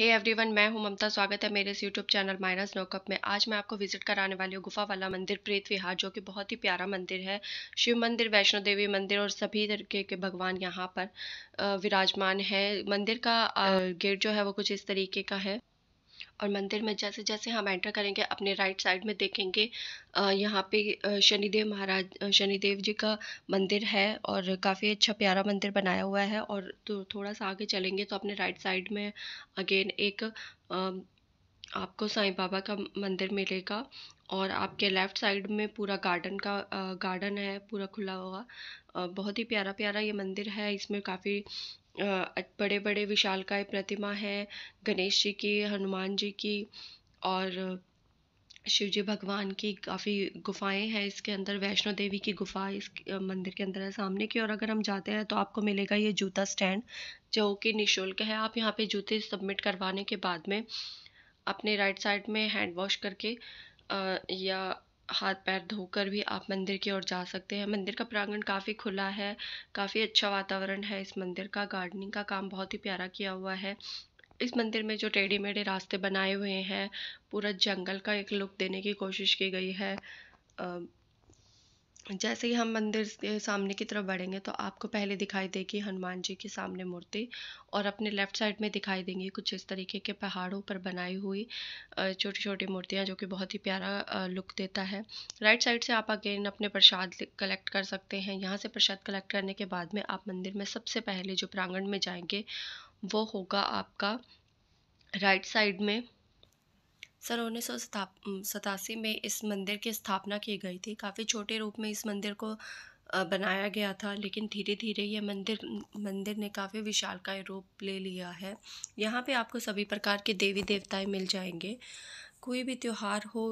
हे every everyone मैं हूं ममता स्वागत है मेरे इस यूट्यूब चैनल माइनस नोकअप में आज मैं आपको विजिट कराने वाली हूँ गुफा वाला मंदिर प्रेत विहार जो कि बहुत ही प्यारा मंदिर है शिव मंदिर वैष्णो देवी मंदिर और सभी तरीके के भगवान यहाँ पर विराजमान है मंदिर का गेट जो है वो कुछ इस तरीके का है और मंदिर में जैसे जैसे हम एंटर करेंगे अपने राइट साइड में देखेंगे यहाँ पे शनिदेव महाराज शनिदेव जी का मंदिर है और काफ़ी अच्छा प्यारा मंदिर बनाया हुआ है और तो थोड़ा सा आगे चलेंगे तो अपने राइट साइड में अगेन एक आपको साईं बाबा का मंदिर मिलेगा और आपके लेफ़्ट साइड में पूरा गार्डन का गार्डन है पूरा खुला हुआ बहुत ही प्यारा प्यारा ये मंदिर है इसमें काफ़ी बड़े बड़े विशालकाय प्रतिमा है गणेश जी की हनुमान जी की और शिव जी भगवान की काफ़ी गुफाएं हैं इसके अंदर वैष्णो देवी की गुफा इस मंदिर के अंदर है सामने की और अगर हम जाते हैं तो आपको मिलेगा ये जूता स्टैंड जो कि निःशुल्क है आप यहाँ पे जूते सबमिट करवाने के बाद में अपने राइट साइड में हैंड वॉश करके या हाथ पैर धोकर भी आप मंदिर की ओर जा सकते हैं मंदिर का प्रांगण काफ़ी खुला है काफ़ी अच्छा वातावरण है इस मंदिर का गार्डनिंग का काम बहुत ही प्यारा किया हुआ है इस मंदिर में जो टेढ़े मेढ़े रास्ते बनाए हुए हैं पूरा जंगल का एक लुक देने की कोशिश की गई है जैसे ही हम मंदिर सामने की तरफ बढ़ेंगे तो आपको पहले दिखाई देगी हनुमान जी की सामने मूर्ति और अपने लेफ्ट साइड में दिखाई देंगी कुछ इस तरीके के पहाड़ों पर बनाई हुई छोटी छोटी मूर्तियाँ जो कि बहुत ही प्यारा लुक देता है राइट साइड से आप अगेन अपने प्रसाद कलेक्ट कर सकते हैं यहाँ से प्रसाद कलेक्ट करने के बाद में आप मंदिर में सबसे पहले जो प्रांगण में जाएंगे वो होगा आपका राइट साइड में सन उन्नीस सौ सतासी में इस मंदिर की स्थापना की गई थी काफ़ी छोटे रूप में इस मंदिर को बनाया गया था लेकिन धीरे धीरे यह मंदिर मंदिर ने काफ़ी विशाल का रूप ले लिया है यहाँ पे आपको सभी प्रकार के देवी देवताएं मिल जाएंगे कोई भी त्यौहार हो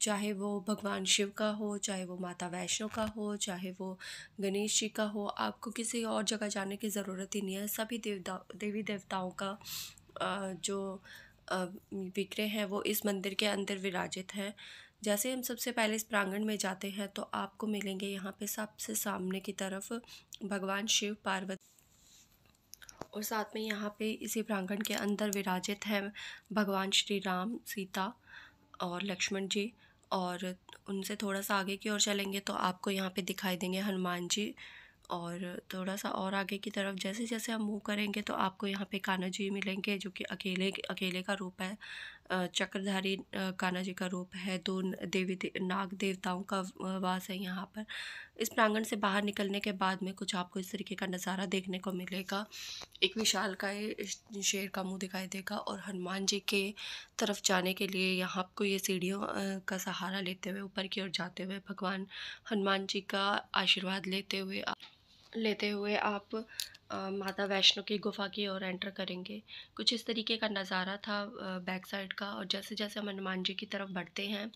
चाहे वो भगवान शिव का हो चाहे वो माता वैष्णो का हो चाहे वो गणेश जी का हो आपको किसी और जगह जाने की ज़रूरत ही नहीं है सभी देवता देवी देवताओं का जो विग्रह हैं वो इस मंदिर के अंदर विराजित हैं जैसे हम सबसे पहले इस प्रांगण में जाते हैं तो आपको मिलेंगे यहाँ पे सबसे सामने की तरफ भगवान शिव पार्वती और साथ में यहाँ पे इसी प्रांगण के अंदर विराजित हैं भगवान श्री राम सीता और लक्ष्मण जी और उनसे थोड़ा सा आगे की ओर चलेंगे तो आपको यहाँ पे दिखाई देंगे हनुमान जी और थोड़ा सा और आगे की तरफ जैसे जैसे हम मूव करेंगे तो आपको यहाँ पे कान्हा जी मिलेंगे जो कि अकेले अकेले का रूप है चक्रधारी कान्हा जी का रूप है दो देवी दे, नाग देवताओं का वास है यहाँ पर इस प्रांगण से बाहर निकलने के बाद में कुछ आपको इस तरीके का नज़ारा देखने को मिलेगा एक विशाल का शेर का मुँह दिखाई देगा और हनुमान जी के तरफ जाने के लिए यहाँ आपको ये सीढ़ियों का सहारा लेते हुए ऊपर की ओर जाते हुए भगवान हनुमान जी का आशीर्वाद लेते हुए लेते हुए आप माता वैष्णो की गुफा की ओर एंटर करेंगे कुछ इस तरीके का नज़ारा था बैक साइड का और जैसे जैसे हम हनुमान जी की तरफ बढ़ते हैं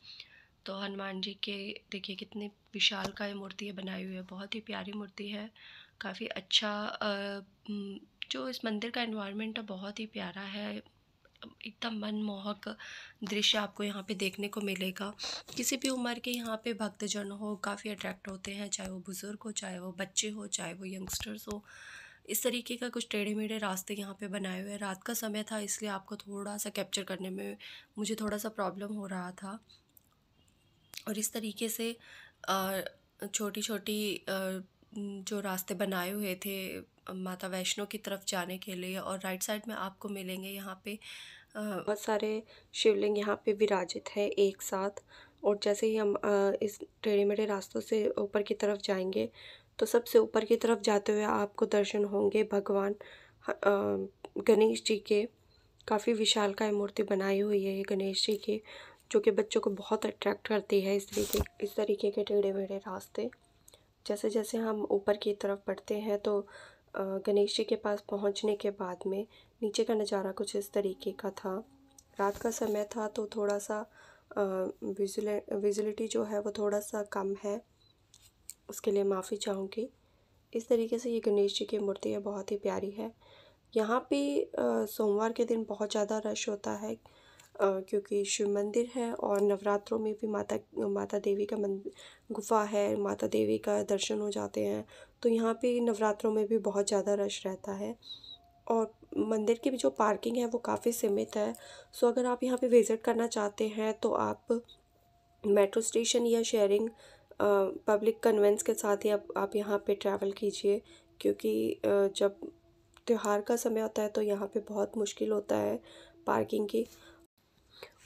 तो हनुमान जी के देखिए कितनी विशाल का ये मूर्ति है बनाई हुई है बहुत ही प्यारी मूर्ति है काफ़ी अच्छा जो इस मंदिर का इन्वायरमेंट है बहुत ही प्यारा है इतना मनमोहक दृश्य आपको यहाँ पे देखने को मिलेगा किसी भी उम्र के यहाँ पे भक्तजन हो काफ़ी अट्रैक्ट होते हैं चाहे वो बुज़ुर्ग हो चाहे वो बच्चे हो चाहे वो यंगस्टर्स हो इस तरीके का कुछ टेढ़े मेढ़े रास्ते यहाँ पे बनाए हुए हैं रात का समय था इसलिए आपको थोड़ा सा कैप्चर करने में मुझे थोड़ा सा प्रॉब्लम हो रहा था और इस तरीके से छोटी छोटी जो रास्ते बनाए हुए थे माता वैष्णो की तरफ जाने के लिए और राइट साइड में आपको मिलेंगे यहाँ पे बहुत सारे शिवलिंग यहाँ पे विराजित है एक साथ और जैसे ही हम इस टेढ़े मेढ़े रास्तों से ऊपर की तरफ जाएंगे तो सबसे ऊपर की तरफ जाते हुए आपको दर्शन होंगे भगवान गणेश जी के काफ़ी विशाल का मूर्ति बनाई हुई है गणेश जी की जो कि बच्चों को बहुत अट्रैक्ट करती है इस तरीके इस तरीके के टेढ़े मेढ़े रास्ते जैसे जैसे हम ऊपर की तरफ बढ़ते हैं तो गणेश जी के पास पहुंचने के बाद में नीचे का नज़ारा कुछ इस तरीके का था रात का समय था तो थोड़ा सा विजुल विजुलिटी जो है वो थोड़ा सा कम है उसके लिए माफ़ी चाहूँगी इस तरीके से ये गणेश जी की मूर्ति है बहुत ही प्यारी है यहाँ पे सोमवार के दिन बहुत ज़्यादा रश होता है क्योंकि शिव मंदिर है और नवरात्रों में भी माता माता देवी का मंदिर गुफा है माता देवी का दर्शन हो जाते हैं तो यहाँ पे नवरात्रों में भी बहुत ज़्यादा रश रहता है और मंदिर की भी जो पार्किंग है वो काफ़ी सीमित है सो अगर आप यहाँ पे विज़िट करना चाहते हैं तो आप मेट्रो स्टेशन या शेयरिंग पब्लिक कन्वेंस के साथ ही आप, आप यहाँ पे ट्रैवल कीजिए क्योंकि जब त्यौहार का समय होता है तो यहाँ पे बहुत मुश्किल होता है पार्किंग की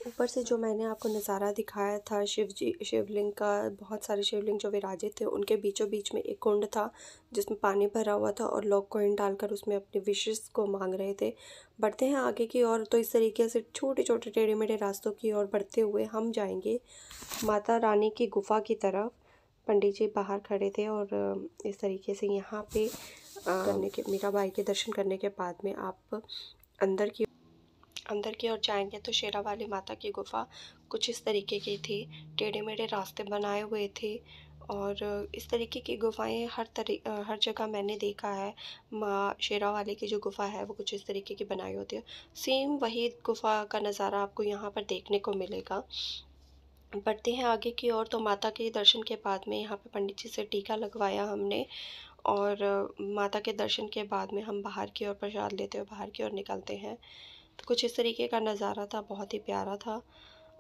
ऊपर से जो मैंने आपको नज़ारा दिखाया था शिव जी शिवलिंग का बहुत सारे शिवलिंग जो विराजित थे उनके बीचों बीच में एक कुंड था जिसमें पानी भरा हुआ था और लोग कोइन डालकर उसमें अपने विशेष को मांग रहे थे बढ़ते हैं आगे की ओर तो इस तरीके से छोटे छोटे टेढ़े मेढ़े रास्तों की ओर बढ़ते हुए हम जाएंगे माता रानी की गुफा की तरफ पंडित जी बाहर खड़े थे और इस तरीके से यहाँ पे तो करने के मीराबाई के दर्शन करने के बाद में आप अंदर की अंदर की ओर जाएंगे तो शेरा माता की गुफा कुछ इस तरीके की थी टेढ़े मेढ़े रास्ते बनाए हुए थे और इस तरीके की गुफाएं हर तरी हर जगह मैंने देखा है माँ शेरा वाले की जो गुफ़ा है वो कुछ इस तरीके की बनाई होती है सेम वही गुफ़ा का नज़ारा आपको यहाँ पर देखने को मिलेगा बढ़ते हैं आगे की ओर तो माता के दर्शन के बाद में यहाँ पे पंडित जी से टीका लगवाया हमने और माता के दर्शन के बाद में हम बाहर की ओर प्रसाद लेते हुए बाहर की ओर निकलते हैं तो कुछ इस तरीके का नज़ारा था बहुत ही प्यारा था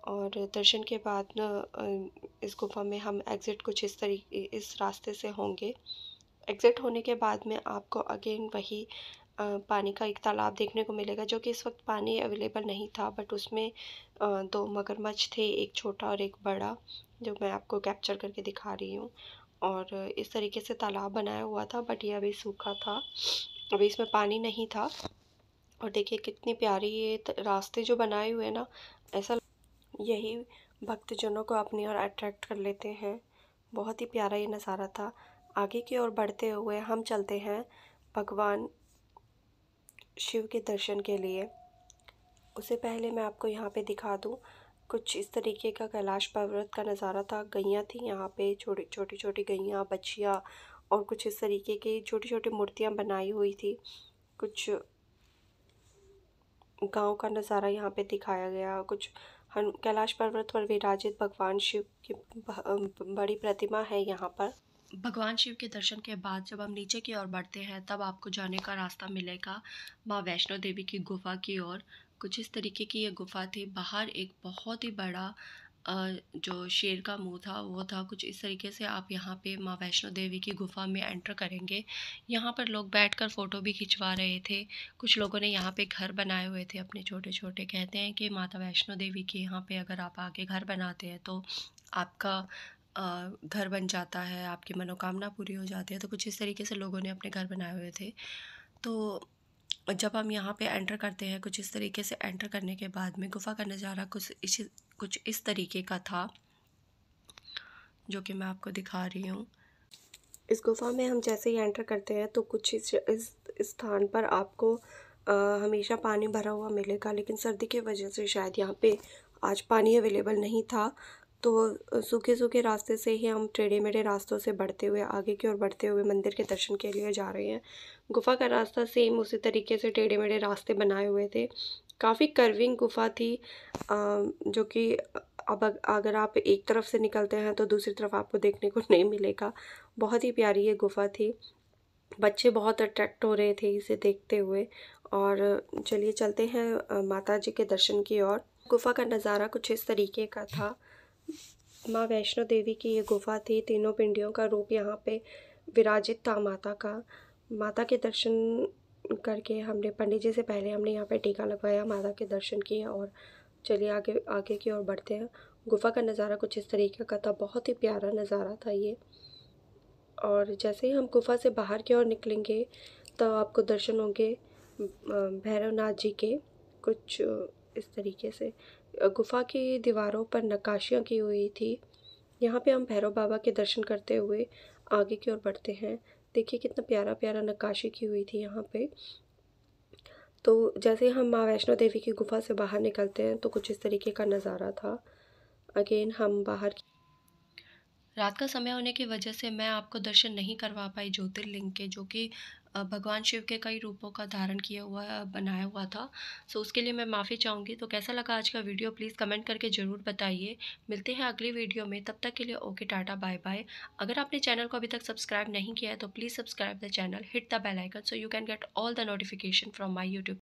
और दर्शन के बाद न इस गुफा में हम एग्ज़िट कुछ इस तरीके इस रास्ते से होंगे एग्ज़िट होने के बाद में आपको अगेन वही पानी का एक तालाब देखने को मिलेगा जो कि इस वक्त पानी अवेलेबल नहीं था बट उसमें दो मगरमच्छ थे एक छोटा और एक बड़ा जो मैं आपको कैप्चर करके दिखा रही हूँ और इस तरीके से तालाब बनाया हुआ था बट ये अभी सूखा था अभी इसमें पानी नहीं था और देखिए कितनी प्यारी ये रास्ते जो बनाए हुए हैं ना ऐसा यही भक्तजनों को अपनी ओर अट्रैक्ट कर लेते हैं बहुत ही प्यारा ये नज़ारा था आगे की ओर बढ़ते हुए हम चलते हैं भगवान शिव के दर्शन के लिए उससे पहले मैं आपको यहाँ पे दिखा दूँ कुछ इस तरीके का कैलाश पर्वत का नज़ारा था गैयाँ थी यहाँ पे छोटी छोटी छोटी गैयाँ बछिया और कुछ इस तरीके की छोटी छोटी मूर्तियाँ बनाई हुई थी कुछ गांव का नज़ारा यहाँ पे दिखाया गया कुछ हन कैलाश पर्वत पर विराजित भगवान शिव की बड़ी प्रतिमा है यहाँ पर भगवान शिव के दर्शन के बाद जब हम नीचे की ओर बढ़ते हैं तब आपको जाने का रास्ता मिलेगा माँ वैष्णो देवी की गुफा की ओर कुछ इस तरीके की ये गुफा थी बाहर एक बहुत ही बड़ा जो शेर का मुंह था वो था कुछ इस तरीके से आप यहाँ पे माँ वैष्णो देवी की गुफा में एंटर करेंगे यहाँ पर लोग बैठकर फ़ोटो भी खिंचवा रहे थे कुछ लोगों ने यहाँ पे घर बनाए हुए थे अपने छोटे छोटे कहते हैं कि माता वैष्णो देवी के यहाँ पे अगर आप आके घर बनाते हैं तो आपका घर बन जाता है आपकी मनोकामना पूरी हो जाती है तो कुछ इस तरीके से लोगों ने अपने घर बनाए हुए थे तो जब हम यहाँ पे एंटर करते हैं कुछ इस तरीके से एंटर करने के बाद में गुफा का नज़ारा कुछ इस कुछ इस तरीके का था जो कि मैं आपको दिखा रही हूँ इस गुफ़ा में हम जैसे ही एंटर करते हैं तो कुछ इस इस स्थान पर आपको आ, हमेशा पानी भरा हुआ मिलेगा लेकिन सर्दी की वजह से शायद यहाँ पे आज पानी अवेलेबल नहीं था तो सूखे सूखे रास्ते से ही हम टेढ़े मेढ़े रास्तों से बढ़ते हुए आगे की ओर बढ़ते हुए मंदिर के दर्शन के लिए जा रहे हैं गुफा का रास्ता सेम उसी तरीके से टेढ़े मेढ़े रास्ते बनाए हुए थे काफ़ी कर्विंग गुफा थी जो कि अब अगर आप एक तरफ से निकलते हैं तो दूसरी तरफ आपको देखने को नहीं मिलेगा बहुत ही प्यारी ये गुफा थी बच्चे बहुत अट्रैक्ट हो रहे थे इसे देखते हुए और चलिए चलते हैं माता जी के दर्शन की ओर गुफा का नज़ारा कुछ इस तरीके का था माँ वैष्णो देवी की ये गुफा थी तीनों पिंडियों का रूप यहाँ पे विराजित था माता का माता के दर्शन करके हमने पंडित जी से पहले हमने यहाँ पे टीका लगवाया माता के दर्शन किए और चलिए आगे आगे की ओर बढ़ते हैं गुफा का नज़ारा कुछ इस तरीके का था बहुत ही प्यारा नज़ारा था ये और जैसे ही हम गुफा से बाहर की ओर निकलेंगे तो आपको दर्शन होंगे भैरवनाथ जी के कुछ इस तरीके से गुफा की दीवारों पर नक्काशियाँ की हुई थी यहाँ पे हम भैरव बाबा के दर्शन करते हुए आगे की ओर बढ़ते हैं देखिए कितना प्यारा प्यारा नक्काशी की हुई थी यहाँ पे तो जैसे हम माँ वैष्णो देवी की गुफा से बाहर निकलते हैं तो कुछ इस तरीके का नज़ारा था अगेन हम बाहर रात का समय होने की वजह से मैं आपको दर्शन नहीं करवा पाई ज्योतिर्लिंग के जो कि भगवान शिव के कई रूपों का धारण किया हुआ बनाया हुआ था सो उसके लिए मैं माफ़ी चाहूँगी तो कैसा लगा आज का वीडियो प्लीज़ कमेंट करके ज़रूर बताइए मिलते हैं अगली वीडियो में तब तक के लिए ओके टाटा बाय बाय अगर आपने चैनल को अभी तक सब्सक्राइब नहीं किया है तो please subscribe the channel hit the bell icon so you can get all the notification from my YouTube